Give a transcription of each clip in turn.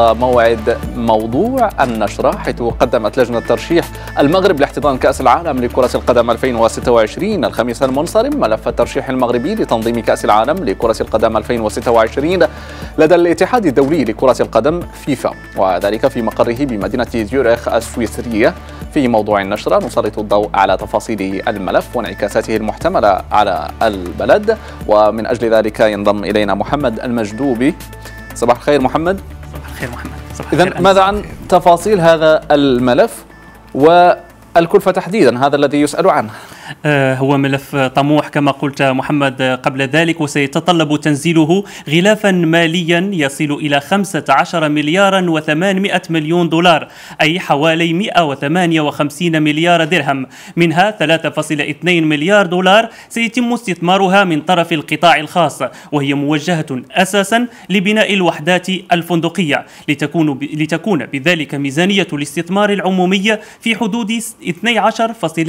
موعد موضوع النشرة حيث قدمت لجنة ترشيح المغرب لاحتضان كأس العالم لكرة القدم 2026 الخميس المنصرم ملف الترشيح المغربي لتنظيم كأس العالم لكرة القدم 2026 لدى الاتحاد الدولي لكرة القدم فيفا وذلك في مقره بمدينة زيورخ السويسرية في موضوع النشرة نسلط الضوء على تفاصيل الملف وانعكاساته المحتملة على البلد ومن أجل ذلك ينضم إلينا محمد المجدوبي صباح الخير محمد الخير محمد إذا ماذا عن تفاصيل هذا الملف والكلفة تحديدا هذا الذي يسأل عنه آه، هو ملف طموح كما قلت محمد قبل ذلك وسيتطلب تنزيله غلافا ماليا يصل إلى 15 مليارا و800 مليون دولار أي حوالي 158 مليار درهم منها 3.2 مليار دولار سيتم استثمارها من طرف القطاع الخاص وهي موجهة أساسا لبناء الوحدات الفندقية لتكون لتكون بذلك ميزانية الاستثمار العمومية في حدود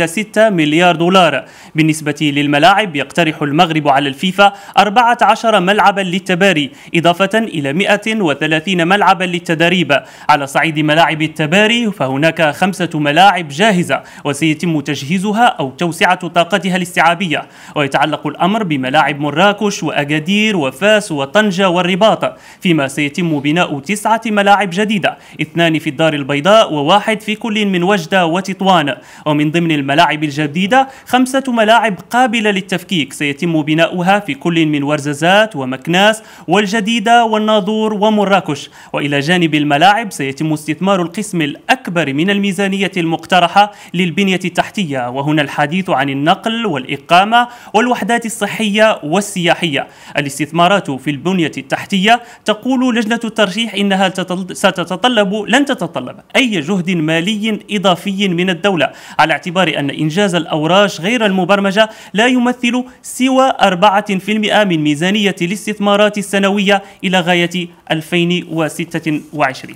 12.6 مليار دولار دولار بالنسبة للملاعب يقترح المغرب على الفيفا 14 ملعبا للتباري إضافة إلى 130 ملعبا للتدريب على صعيد ملاعب التباري فهناك خمسة ملاعب جاهزة وسيتم تجهيزها أو توسعة طاقتها الاستيعابية ويتعلق الأمر بملاعب مراكش وأكادير وفاس وطنجة والرباط فيما سيتم بناء تسعة ملاعب جديدة اثنان في الدار البيضاء وواحد في كل من وجدة وتطوان ومن ضمن الملاعب الجديدة خمسة ملاعب قابلة للتفكيك سيتم بناؤها في كل من ورززات ومكناس والجديدة والناظور ومراكش وإلى جانب الملاعب سيتم استثمار القسم الأكبر من الميزانية المقترحة للبنية التحتية وهنا الحديث عن النقل والإقامة والوحدات الصحية والسياحية الاستثمارات في البنية التحتية تقول لجنة الترشيح إنها ستتطلب لن تتطلب أي جهد مالي إضافي من الدولة على اعتبار أن إنجاز الأوراق النقاش غير المبرمجة لا يمثل سوى 4% من ميزانية الاستثمارات السنوية إلى غاية 2026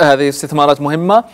هذه استثمارات مهمة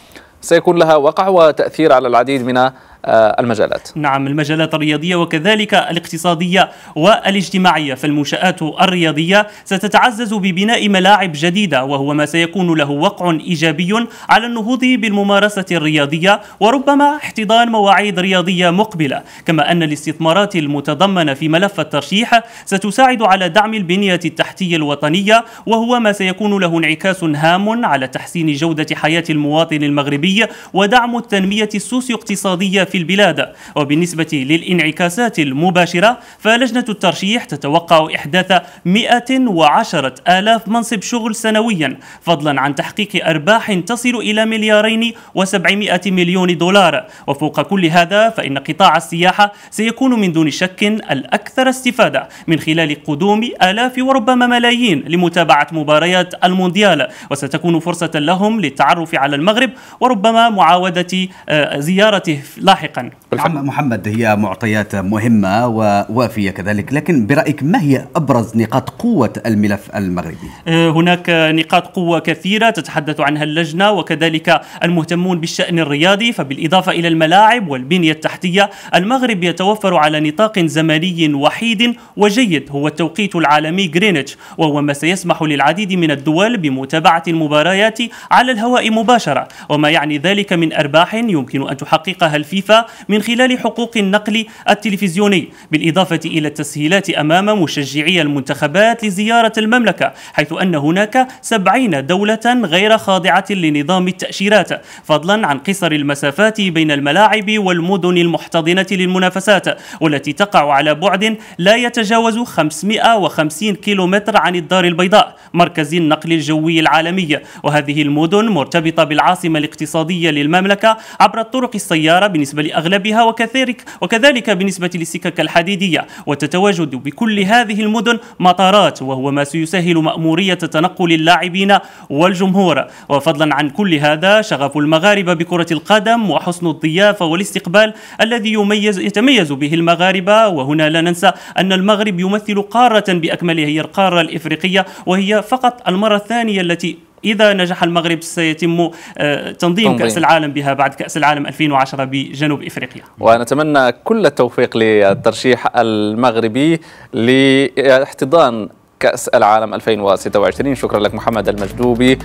سيكون لها وقع وتأثير على العديد من آه، المجالات نعم المجالات الرياضية وكذلك الاقتصادية والاجتماعية فالمنشآت الرياضية ستتعزز ببناء ملاعب جديدة وهو ما سيكون له وقع إيجابي على النهوض بالممارسة الرياضية وربما احتضان مواعيد رياضية مقبلة كما أن الاستثمارات المتضمنة في ملف الترشيح ستساعد على دعم البنية التحتية الوطنية وهو ما سيكون له انعكاس هام على تحسين جودة حياة المواطن المغربي ودعم التنمية السوسيو اقتصادية في البلاد وبالنسبة للانعكاسات المباشرة فلجنة الترشيح تتوقع إحداث 110 آلاف منصب شغل سنويا فضلا عن تحقيق أرباح تصل إلى مليارين و700 مليون دولار وفوق كل هذا فإن قطاع السياحة سيكون من دون شك الأكثر استفادة من خلال قدوم آلاف وربما ملايين لمتابعة مباريات المونديال وستكون فرصة لهم للتعرف على المغرب وربما معاودة آه، زيارته لاحقا لاحقا عم محمد هي معطيات مهمة ووافية كذلك لكن برأيك ما هي أبرز نقاط قوة الملف المغربي؟ آه، هناك نقاط قوة كثيرة تتحدث عنها اللجنة وكذلك المهتمون بالشأن الرياضي فبالإضافة إلى الملاعب والبنية التحتية المغرب يتوفر على نطاق زمني وحيد وجيد هو التوقيت العالمي غرينتش وهو ما سيسمح للعديد من الدول بمتابعة المباريات على الهواء مباشرة وما يعني ذلك من أرباح يمكن أن تحققها الفيفا من خلال حقوق النقل التلفزيوني بالإضافة إلى التسهيلات أمام مشجعي المنتخبات لزيارة المملكة حيث أن هناك سبعين دولة غير خاضعة لنظام التأشيرات فضلا عن قصر المسافات بين الملاعب والمدن المحتضنة للمنافسات والتي تقع على بعد لا يتجاوز 550 كيلومتر عن الدار البيضاء مركز النقل الجوي العالمي وهذه المدن مرتبطة بالعاصمة الاقتصادية للمملكة عبر الطرق السيارة بالنسبة بالنسبة لأغلبها وكذلك, وكذلك بالنسبة للسكك الحديدية وتتواجد بكل هذه المدن مطارات وهو ما سيسهل مأمورية تنقل اللاعبين والجمهور وفضلا عن كل هذا شغف المغاربة بكرة القدم وحسن الضيافة والاستقبال الذي يميز يتميز به المغاربة وهنا لا ننسى أن المغرب يمثل قارة بأكملها هي القارة الإفريقية وهي فقط المرة الثانية التي اذا نجح المغرب سيتم آه، تنظيم كاس العالم بها بعد كاس العالم 2010 بجنوب افريقيا ونتمنى كل التوفيق للترشيح المغربي لاحتضان كأس العالم 2026 شكرا لك محمد المجدوبي